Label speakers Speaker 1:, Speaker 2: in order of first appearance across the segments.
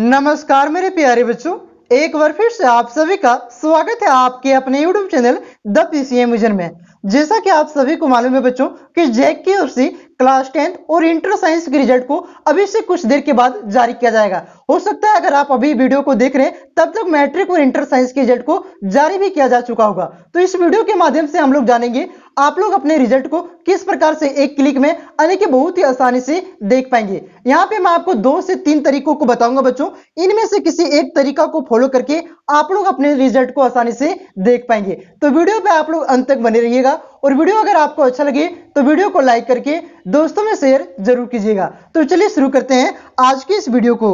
Speaker 1: नमस्कार मेरे प्यारे बच्चों एक बार फिर से आप सभी का स्वागत है आपके अपने YouTube channel the PCA vision में जैसा कि आप सभी को मालूम है बच्चों कि जैक की ओर से क्लास टेंथ और इंटर साइंस के रिजल्ट को अभी से कुछ देर के बाद जारी किया जाएगा हो सकता है अगर आप अभी वीडियो को देख रहे हैं तब तक मैट्रिक और इंटर साइंस के रिजल्ट को जारी भी किया जा चुका होगा तो इस वीडियो के माध्यम से हम लोग जानेंगे आप लोग अपने रिजल्ट को किस प्रकार से एक क्लिक में यानी कि बहुत ही आसानी से देख पाएंगे यहाँ पे मैं आपको दो से तीन तरीकों को बताऊंगा बच्चों इनमें से किसी एक तरीका को फॉलो करके आप लोग अपने रिजल्ट को आसानी से देख पाएंगे तो वीडियो पे आप लोग अंत तक बने रहिएगा और वीडियो अगर आपको अच्छा लगे तो वीडियो को लाइक करके दोस्तों में शेयर जरूर कीजिएगा तो चलिए शुरू करते हैं आज की इस वीडियो को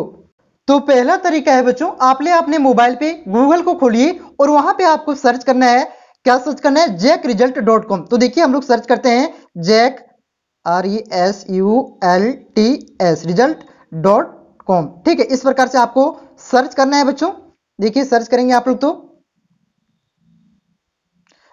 Speaker 1: तो पहला तरीका है बच्चों आप ले अपने मोबाइल पे गूगल को खोलिए और वहां पे आपको सर्च करना है क्या सर्च करना है जैक रिजल्ट डॉट कॉम तो देखिए हम लोग सर्च करते हैं JAC R E S U L T S result dot com ठीक है इस प्रकार से आपको सर्च करना है बच्चों देखिए सर्च करेंगे आप लोग तो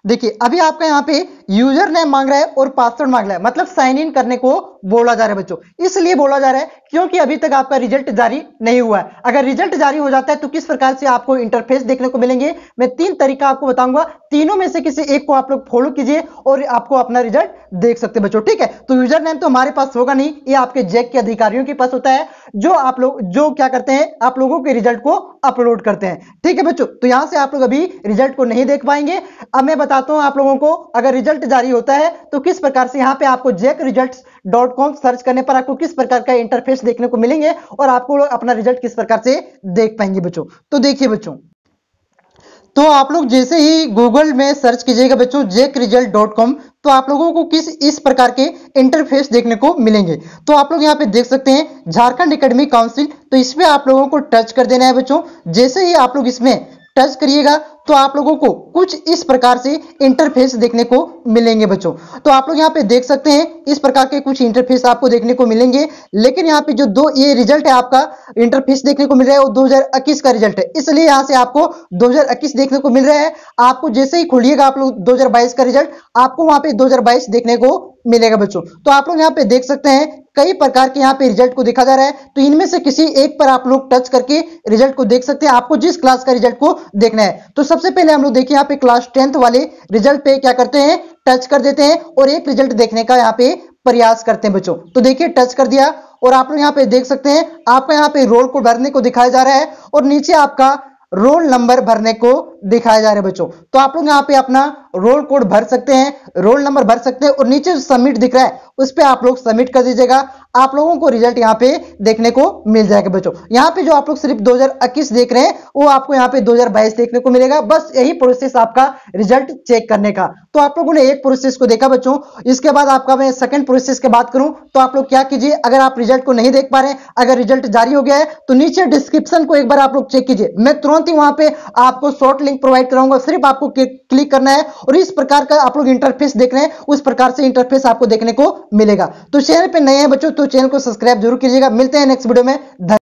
Speaker 1: देखिए अभी आपका यहां पे यूजर नेम मांग रहा है और पासवर्ड मांग रहा है मतलब साइन इन करने को बोला जा रहा है बच्चों इसलिए बोला जा रहा है क्योंकि अभी तक आपका रिजल्ट जारी नहीं हुआ है अगर रिजल्ट जारी हो जाता है तो किस प्रकार से आपको इंटरफेस देखने को मिलेंगे मैं तीन तरीका आपको बताऊंगा तीनों में से किसी एक को आप लोग फॉलो कीजिए और आपको अपना रिजल्ट देख सकते हैं बच्चों ठीक है तो यूजर नेम तो हमारे पास होगा नहीं ये आपके जैक के अधिकारियों के पास होता है जो आप लोग जो क्या करते हैं आप लोगों के रिजल्ट को अपलोड करते हैं ठीक है बच्चों तो यहां से आप लोग अभी रिजल्ट को नहीं देख पाएंगे अब मैं बताता हूं आप लोगों को अगर रिजल्ट रिजल्ट जारी होता है तो किस प्रकार से यहाँ पे आपको JAC result dot com search करने पर आपको किस प्रकार का इंटरफेस देखने को मिलेंगे और आपको अपना रिजल्ट किस प्रकार से देख पाएंगे बच्चों तो देखिए बच्चों तो आप लोग जैसे ही गूगल में सर्च कीजिएगा बच्चों जेक रिजल्ट डॉट कॉम तो आप लोगों को किस इस प्रकार के इंटरफेस देखने को मिलेंगे तो आप लोग यहाँ पे देख सकते हैं झारखंड एकेडमी काउंसिल तो इसमें आप लोगों को टच कर देना है बच्चों जैसे ही आप लोग इसमें टच करिएगा तो आप लोगों को कुछ इस प्रकार से इंटरफेस देखने को मिलेंगे बच्चों तो आप लोग यहाँ पे देख सकते हैं इस प्रकार के कुछ इंटरफेस आपको देखने को मिलेंगे लेकिन यहाँ पे जो दो ये रिजल्ट है आपका इंटरफेस देखने को मिल रहा है वो 2021 का रिजल्ट है इसलिए यहाँ से आपको 2021 देखने को मिल रहा है आपको जैसे ही खोलिएगा आप लोग दो का रिजल्ट आपको वहां पे दो देखने को मिलेगा बच्चों तो आप लोग यहाँ पे देख सकते हैं कई प्रकार के यहाँ पे रिजल्ट को देखा जा रहा है तो इनमें से किसी एक पर आप लोग टच करके रिजल्ट को देख सकते हैं आपको जिस क्लास का रिजल्ट को देखना है तो सबसे पहले हम लोग देखिए यहाँ पे क्लास टेंथ वाले रिजल्ट पे क्या करते हैं टच कर देते हैं और एक रिजल्ट देखने का यहाँ पे प्रयास करते हैं बच्चों तो देखिए टच कर दिया और आप लोग यहाँ पे देख सकते हैं आपका यहाँ पे रोल को भरने को दिखाया जा रहा है और नीचे आपका रोल नंबर भरने को दिखाया जा रहा है बच्चों तो आप लोग यहाँ पे अपना रोल कोड भर सकते हैं रोल नंबर भर सकते हैं और नीचे जो सबमिट दिख रहा है उस पर आप लोग सबमिट कर दीजिएगा आप लोगों को रिजल्ट यहाँ पे देखने को मिल जाएगा बच्चों यहाँ पे जो आप लोग सिर्फ 2021 देख रहे हैं वो आपको यहाँ पे 2022 देखने को मिलेगा बस यही प्रोसेस आपका रिजल्ट चेक करने का तो आप लोगों ने एक प्रोसेस को देखा बच्चों इसके बाद आपका मैं सेकंड प्रोसेस की बात करूं तो आप लोग क्या कीजिए अगर आप रिजल्ट को नहीं देख पा रहे अगर रिजल्ट जारी हो गया है तो नीचे डिस्क्रिप्शन को एक बार आप लोग चेक कीजिए मैं तुरंत ही वहां पे आपको शॉर्ट लिंक प्रोवाइड कराऊंगा सिर्फ आपको क्लिक करना है और इस प्रकार का आप लोग इंटरफेस देख रहे हैं उस प्रकार से इंटरफेस आपको देखने को मिलेगा तो चैनल पर नए हैं बच्चों तो चैनल को सब्सक्राइब जरूर कीजिएगा मिलते हैं नेक्स्ट वीडियो में